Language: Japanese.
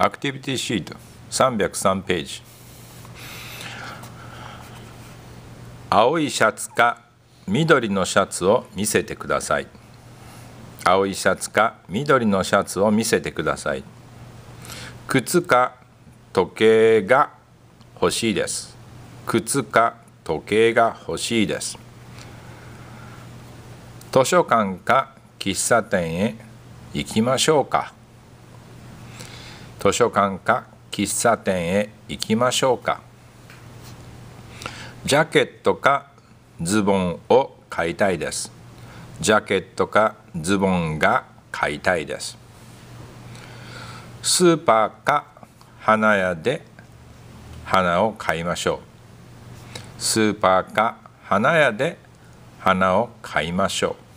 アクティビティシート303ページ青いシャツか緑のシャツを見せてください青いシャツか緑のシャツを見せてください靴か時計が欲しいです靴か時計が欲しいです図書館か喫茶店へ行きましょうか図書館か喫茶店へ行きましょうかジャケットかズボンを買いたいですジャケットかズボンが買いたいですスーパーか花屋で花を買いましょうスーパーか花屋で花を買いましょう